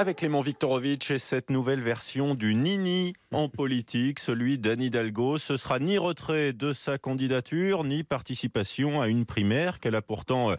avec Clément Viktorovitch et cette nouvelle version du Nini en politique, celui d'Anne Hidalgo. Ce sera ni retrait de sa candidature, ni participation à une primaire qu'elle a pourtant euh,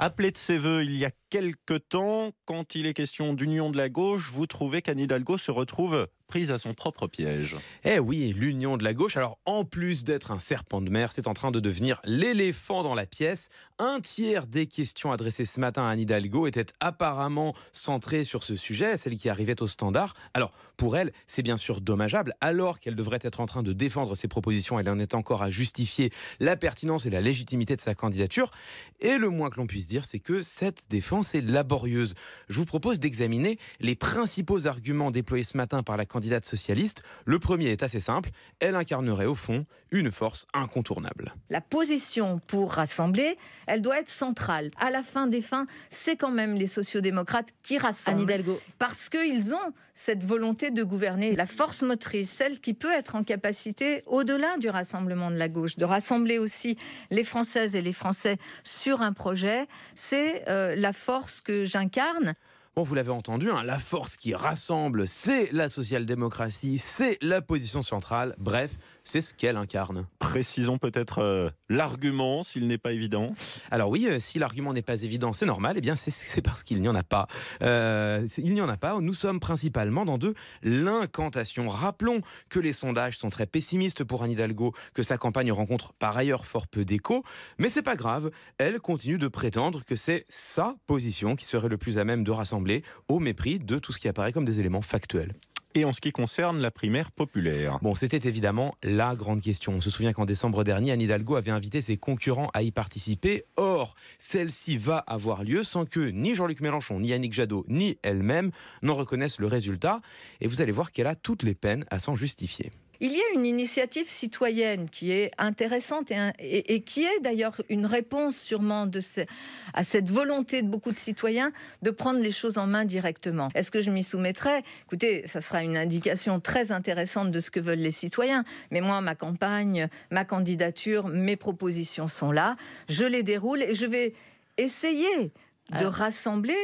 appelée de ses voeux il y a quelque temps, quand il est question d'union de la gauche, vous trouvez qu'Anne Hidalgo se retrouve prise à son propre piège. Eh oui, l'union de la gauche, alors en plus d'être un serpent de mer, c'est en train de devenir l'éléphant dans la pièce. Un tiers des questions adressées ce matin à Anne Hidalgo étaient apparemment centrées sur ce sujet, celle qui arrivait au standard. Alors pour elle, c'est bien sûr dommageable, alors qu'elle devrait être en train de défendre ses propositions, elle en est encore à justifier la pertinence et la légitimité de sa candidature. Et le moins que l'on puisse dire, c'est que cette défense c'est laborieuse. Je vous propose d'examiner les principaux arguments déployés ce matin par la candidate socialiste. Le premier est assez simple, elle incarnerait au fond une force incontournable. La position pour rassembler, elle doit être centrale. À la fin des fins, c'est quand même les sociodémocrates qui rassemblent. Anne Parce qu'ils ont cette volonté de gouverner, la force motrice, celle qui peut être en capacité, au-delà du rassemblement de la gauche, de rassembler aussi les Françaises et les Français sur un projet, c'est euh, la force force que j'incarne. Bon, vous l'avez entendu, hein, la force qui rassemble, c'est la social-démocratie, c'est la position centrale. Bref, c'est ce qu'elle incarne. Précisons peut-être euh, l'argument, s'il n'est pas évident. Alors oui, euh, si l'argument n'est pas évident, c'est normal, Et eh bien c'est parce qu'il n'y en a pas. Euh, il n'y en a pas, nous sommes principalement dans de l'incantation. Rappelons que les sondages sont très pessimistes pour Anne Hidalgo, que sa campagne rencontre par ailleurs fort peu d'écho, mais c'est pas grave, elle continue de prétendre que c'est sa position qui serait le plus à même de rassembler, au mépris de tout ce qui apparaît comme des éléments factuels et en ce qui concerne la primaire populaire. Bon, c'était évidemment la grande question. On se souvient qu'en décembre dernier, Anne Hidalgo avait invité ses concurrents à y participer. Or, celle-ci va avoir lieu sans que ni Jean-Luc Mélenchon, ni Yannick Jadot, ni elle-même n'en reconnaissent le résultat. Et vous allez voir qu'elle a toutes les peines à s'en justifier. Il y a une initiative citoyenne qui est intéressante et, qui est d'ailleurs une réponse sûrement de à cette volonté de beaucoup de citoyens de prendre les choses en main directement. Est-ce que je m'y soumettrai Écoutez, ça sera une indication très intéressante de ce que veulent les citoyens. Mais moi, ma campagne, ma candidature, mes propositions sont là. Je les déroule et je vais essayer de euh. rassembler.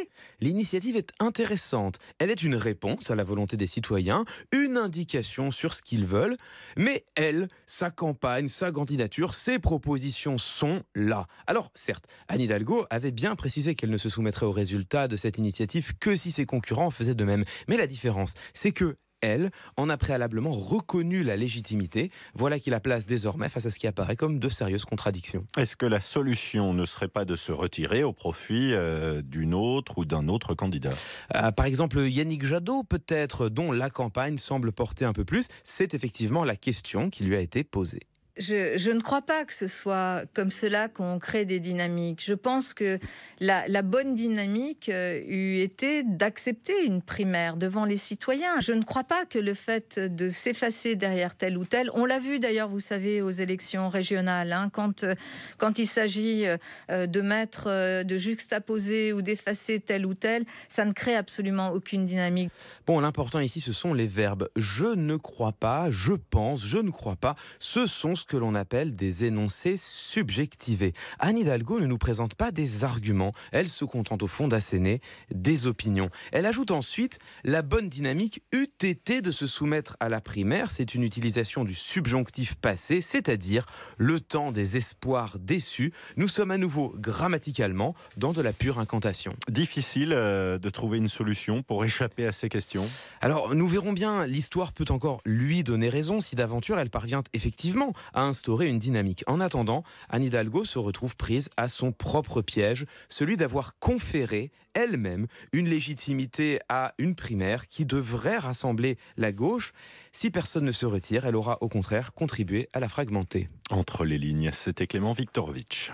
L'initiative est intéressante. Elle est une réponse à la volonté des citoyens, une indication sur ce qu'ils veulent. Mais elle, sa campagne, sa candidature, ses propositions sont là. Alors certes, Anne Hidalgo avait bien précisé qu'elle ne se soumettrait aux résultats de cette initiative que si ses concurrents faisaient de même. Mais la différence, c'est que elle, en a préalablement reconnu la légitimité. Voilà qui la place désormais face à ce qui apparaît comme de sérieuses contradictions. Est-ce que la solution ne serait pas de se retirer au profit euh, d'une autre ou d'un autre candidat euh, Par exemple, Yannick Jadot, peut-être, dont la campagne semble porter un peu plus. C'est effectivement la question qui lui a été posée je, ne crois pas que ce soit comme cela qu'on crée des dynamiques. Je pense que la, bonne dynamique euh, eût été d'accepter une primaire devant les citoyens. Je ne crois pas que le fait de s'effacer derrière tel ou tel, on l'a vu d'ailleurs, vous savez, aux élections régionales, hein, quand, euh, quand il s'agit euh, de mettre, de juxtaposer ou d'effacer tel ou tel, ça ne crée absolument aucune dynamique. Bon, l'important ici, ce sont les verbes. Je ne crois pas, je pense, je ne crois pas. Ce sont que l'on appelle des énoncés subjectivés. Anne Hidalgo ne nous présente pas des arguments, elle se contente au fond d'asséner des opinions. Elle ajoute ensuite la bonne dynamique eût été de se soumettre à la primaire, c'est une utilisation du subjonctif passé, c'est-à-dire le temps des espoirs déçus. Nous sommes à nouveau grammaticalement dans de la pure incantation. Difficile euh, de trouver une solution pour échapper à ces questions. Alors nous verrons bien, l'histoire peut encore lui donner raison si d'aventure elle parvient effectivement à instaurer une dynamique. En attendant, Anne Hidalgo se retrouve prise à son propre piège, celui d'avoir conféré elle-même une légitimité à une primaire qui devrait rassembler la gauche. Si personne ne se retire, elle aura au contraire contribué à la fragmenter. Entre les lignes, c'était Clément Viktorovitch.